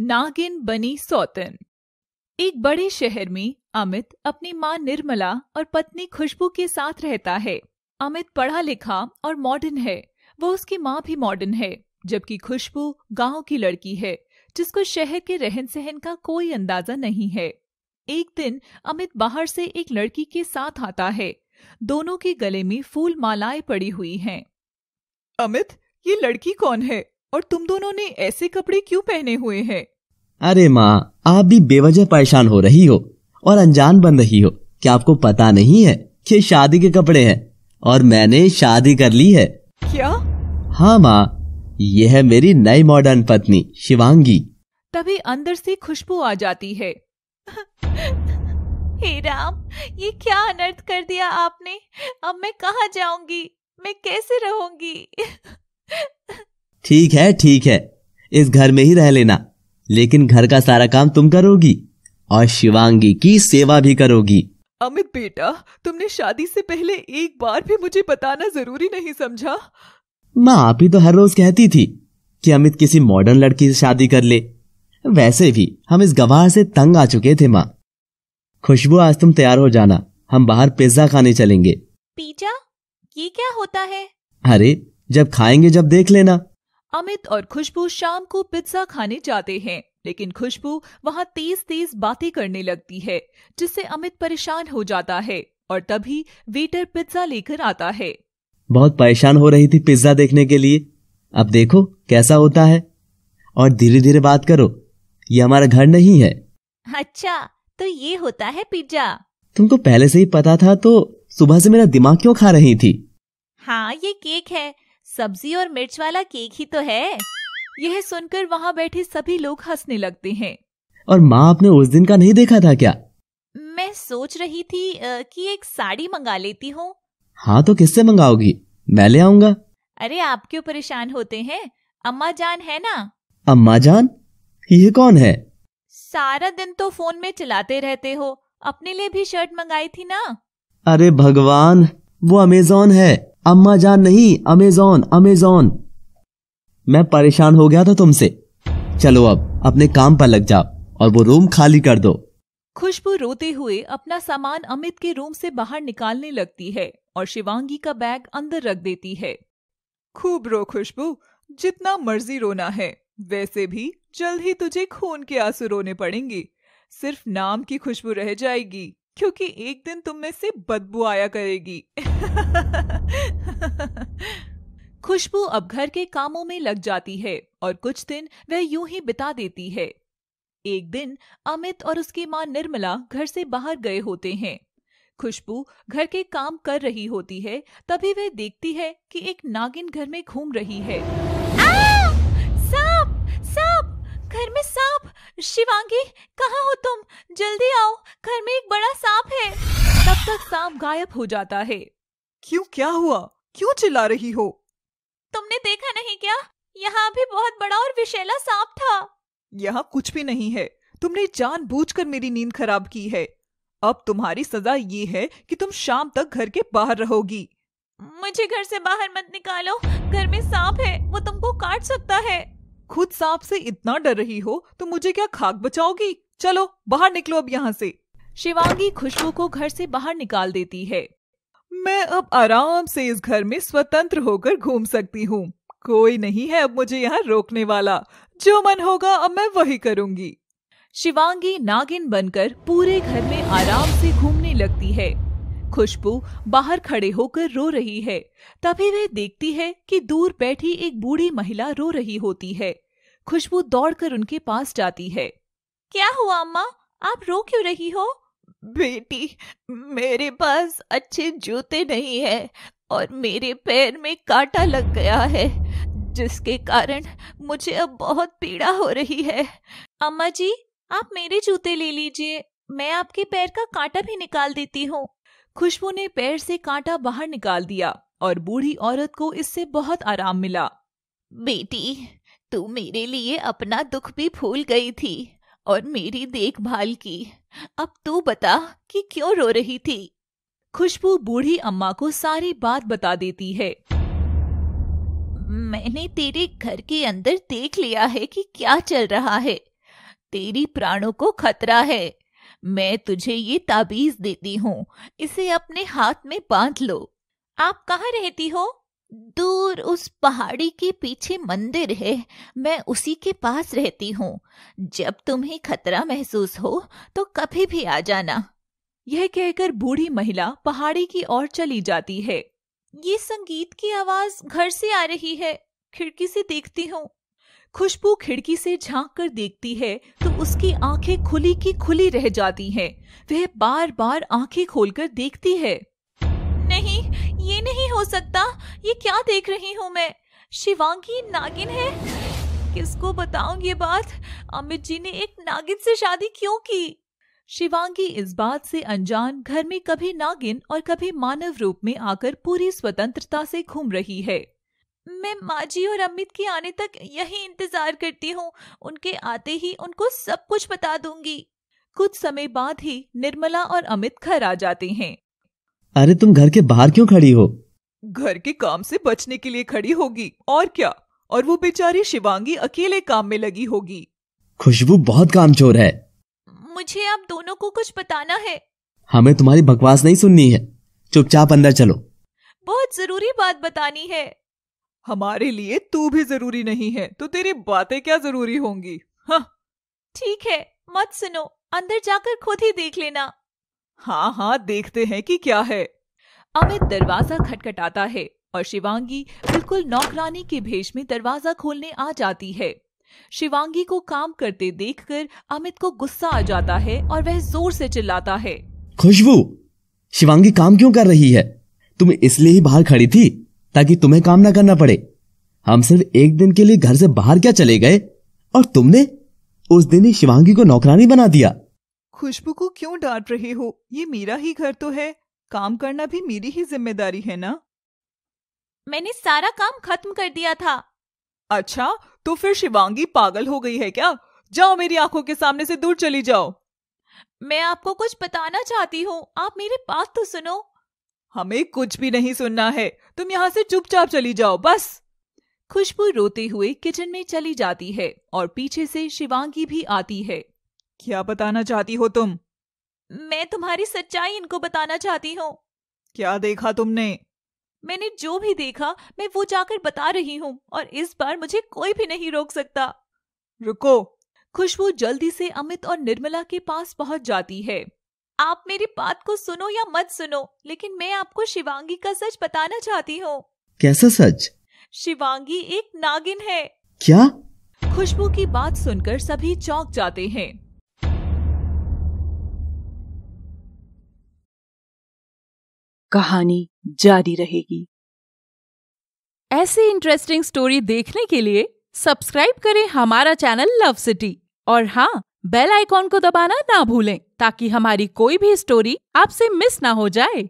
नागिन बनी सौतन एक बड़े शहर में अमित अपनी माँ निर्मला और पत्नी खुशबू के साथ रहता है अमित पढ़ा लिखा और मॉडर्न है वो उसकी माँ भी मॉडर्न है जबकि खुशबू गांव की लड़की है जिसको शहर के रहन सहन का कोई अंदाजा नहीं है एक दिन अमित बाहर से एक लड़की के साथ आता है दोनों के गले में फूल मालाएं पड़ी हुई हैं। अमित ये लड़की कौन है और तुम दोनों ने ऐसे कपड़े क्यों पहने हुए हैं अरे माँ आप भी बेवजह परेशान हो रही हो और अनजान बन रही हो क्या आपको पता नहीं है कि शादी के कपड़े हैं और मैंने शादी कर ली है क्या हाँ माँ यह है मेरी नई मॉडर्न पत्नी शिवांगी तभी अंदर से खुशबू आ जाती है हे राम ये क्या अनर्थ कर दिया आपने अब मैं कहाँ जाऊंगी मैं कैसे रहूंगी ठीक है ठीक है इस घर में ही रह लेना लेकिन घर का सारा काम तुम करोगी और शिवांगी की सेवा भी करोगी अमित बेटा तुमने शादी से पहले एक बार भी मुझे बताना जरूरी नहीं समझा माँ आप ही तो हर रोज कहती थी कि अमित किसी मॉडर्न लड़की से शादी कर ले वैसे भी हम इस गवार से तंग आ चुके थे माँ खुशबू आज तुम तैयार हो जाना हम बाहर पिज्जा खाने चलेंगे पिज्जा ये क्या होता है अरे जब खाएंगे जब देख लेना अमित और खुशबू शाम को पिज्जा खाने जाते हैं लेकिन खुशबू वहां तेज तेज बातें करने लगती है जिससे अमित परेशान हो जाता है और तभी वेटर पिज्जा लेकर आता है बहुत परेशान हो रही थी पिज्जा देखने के लिए अब देखो कैसा होता है और धीरे धीरे बात करो ये हमारा घर नहीं है अच्छा तो ये होता है पिज्जा तुमको पहले से ही पता था तो सुबह से मेरा दिमाग क्यों खा रही थी हाँ ये केक है सब्जी और मिर्च वाला केक ही तो है यह सुनकर वहाँ बैठे सभी लोग हंसने लगते हैं और माँ आपने उस दिन का नहीं देखा था क्या मैं सोच रही थी कि एक साड़ी मंगा लेती हूँ हाँ तो किससे मंगाओगी मैं ले आऊंगा अरे आप क्यों परेशान होते हैं अम्मा जान है ना अम्मा जान ये कौन है सारा दिन तो फोन में चलाते रहते हो अपने लिए भी शर्ट मंगाई थी ना अरे भगवान वो अमेजोन है अम्मा जान नहीं अमेजोन अमेजोन मैं परेशान हो गया था तुमसे चलो अब अपने काम पर लग जाओ और वो रूम खाली कर दो खुशबू रोते हुए अपना सामान अमित के रूम से बाहर निकालने लगती है और शिवांगी का बैग अंदर रख देती है खूब रो खुशबू जितना मर्जी रोना है वैसे भी जल्द ही तुझे खून के आंसू रोने पड़ेंगे सिर्फ नाम की खुशबू रह जाएगी क्योंकि एक दिन तुम में से बदबू आया करेगी खुशबू अब घर के कामों में लग जाती है और कुछ दिन वह यूं ही बिता देती है एक दिन अमित और उसकी मां निर्मला घर से बाहर गए होते हैं खुशबू घर के काम कर रही होती है तभी वह देखती है कि एक नागिन घर में घूम रही है आ! सांप सांप घर में सांप शिवांगी कहाँ हो तुम जल्दी आओ घर में एक बड़ा सांप है तब तक सांप गायब हो जाता है क्यों क्या हुआ क्यों चिल्ला रही हो तुमने देखा नहीं क्या यहाँ भी बहुत बड़ा और विशेला सांप था यहाँ कुछ भी नहीं है तुमने जानबूझकर मेरी नींद खराब की है अब तुम्हारी सजा ये है कि तुम शाम तक घर के बाहर रहोगी मुझे घर से बाहर मत निकालो घर में सांप है वो तुमको काट सकता है खुद सांप से इतना डर रही हो तो मुझे क्या खाक बचाओगी चलो बाहर निकलो अब यहाँ से शिवांगी खुशबू को घर से बाहर निकाल देती है मैं अब आराम से इस घर में स्वतंत्र होकर घूम सकती हूँ कोई नहीं है अब मुझे यहाँ रोकने वाला जो मन होगा अब मैं वही करूंगी शिवांगी नागिन बनकर पूरे घर में आराम से घूमने लगती है खुशबू बाहर खड़े होकर रो रही है तभी वह देखती है कि दूर बैठी एक बूढ़ी महिला रो रही होती है खुशबू दौड़कर उनके पास जाती है क्या हुआ अम्मा आप रो क्यों रही हो बेटी मेरे पास अच्छे जूते नहीं है और मेरे पैर में कांटा लग गया है जिसके कारण मुझे अब बहुत पीड़ा हो रही है अम्मा जी आप मेरे जूते ले लीजिए मैं आपके पैर का कांटा भी निकाल देती हूँ खुशबू ने पैर से कांटा बाहर निकाल दिया और बूढ़ी औरत को इससे बहुत आराम मिला बेटी तू मेरे लिए अपना दुख भी भूल गई थी और मेरी देखभाल की अब तू बता कि क्यों रो रही थी खुशबू बूढ़ी अम्मा को सारी बात बता देती है मैंने तेरे घर के अंदर देख लिया है कि क्या चल रहा है तेरी प्राणों को खतरा है मैं तुझे ये ताबीज देती हूँ इसे अपने हाथ में बांध लो आप कहाँ रहती हो दूर उस पहाड़ी के पीछे मंदिर है मैं उसी के पास रहती हूँ जब तुम्हें खतरा महसूस हो तो कभी भी आ जाना यह कहकर बूढ़ी महिला पहाड़ी की ओर चली जाती है ये संगीत की आवाज घर से आ रही है खिड़की से देखती हूँ खुशबू खिड़की से झांक कर देखती है तो उसकी आंखें खुली की खुली रह जाती हैं। वह बार बार आंखें खोलकर देखती है नहीं ये नहीं हो सकता ये क्या देख रही हूँ मैं शिवांगी नागिन है किसको बताऊं ये बात अमित जी ने एक नागिन से शादी क्यों की शिवांगी इस बात से अनजान घर में कभी नागिन और कभी मानव रूप में आकर पूरी स्वतंत्रता से घूम रही है मैं माजी और अमित के आने तक यही इंतजार करती हूँ उनके आते ही उनको सब कुछ बता दूंगी कुछ समय बाद ही निर्मला और अमित घर आ जाते हैं अरे तुम घर के बाहर क्यों खड़ी हो घर के काम से बचने के लिए खड़ी होगी और क्या और वो बेचारी शिवांगी अकेले काम में लगी होगी खुशबू बहुत काम चोर है मुझे आप दोनों को कुछ बताना है हमें तुम्हारी बकवास नहीं सुननी है चुपचाप अंदर चलो बहुत जरूरी बात बतानी है हमारे लिए तू भी जरूरी नहीं है तो तेरी बातें क्या जरूरी होंगी हाँ। ठीक है मत सुनो अंदर जाकर खुद ही देख लेना हाँ हाँ देखते हैं कि क्या है अमित दरवाजा खटखटाता है और शिवांगी बिल्कुल नौकरानी के भेष में दरवाजा खोलने आ जाती है शिवांगी को काम करते देखकर अमित को गुस्सा आ जाता है और वह जोर से चिल्लाता है खुशबू शिवांगी काम क्यों कर रही है तुम इसलिए ही बाहर खड़ी थी ताकि तुम्हें काम ना करना पड़े हम सिर्फ एक दिन के लिए घर से बाहर क्या चले गए और तुमने उस दिन ही शिवांगी को नौकरानी बना दिया खुशबू को क्यों डांट रहे हो ये मेरा ही घर तो है काम करना भी मेरी ही जिम्मेदारी है ना मैंने सारा काम खत्म कर दिया था अच्छा तो फिर शिवांगी पागल हो गई है क्या जाओ मेरी आंखों के सामने से दूर चली जाओ मैं आपको कुछ बताना चाहती हूँ आप मेरी बात तो सुनो हमें कुछ भी नहीं सुनना है तुम यहाँ से चुपचाप चली जाओ बस खुशबू रोते हुए किचन में चली जाती है और पीछे से शिवांगी भी आती है क्या बताना चाहती हो तुम मैं तुम्हारी सच्चाई इनको बताना चाहती हूँ क्या देखा तुमने मैंने जो भी देखा मैं वो जाकर बता रही हूँ और इस बार मुझे कोई भी नहीं रोक सकता रुको खुशबू जल्दी से अमित और निर्मला के पास पहुंच जाती है आप मेरी बात को सुनो या मत सुनो लेकिन मैं आपको शिवांगी का सच बताना चाहती हूँ कैसा सच शिवांगी एक नागिन है क्या खुशबू की बात सुनकर सभी चौंक जाते हैं कहानी जारी रहेगी ऐसी इंटरेस्टिंग स्टोरी देखने के लिए सब्सक्राइब करें हमारा चैनल लव सिटी और हाँ बेल आइकॉन को दबाना ना भूलें ताकि हमारी कोई भी स्टोरी आपसे मिस ना हो जाए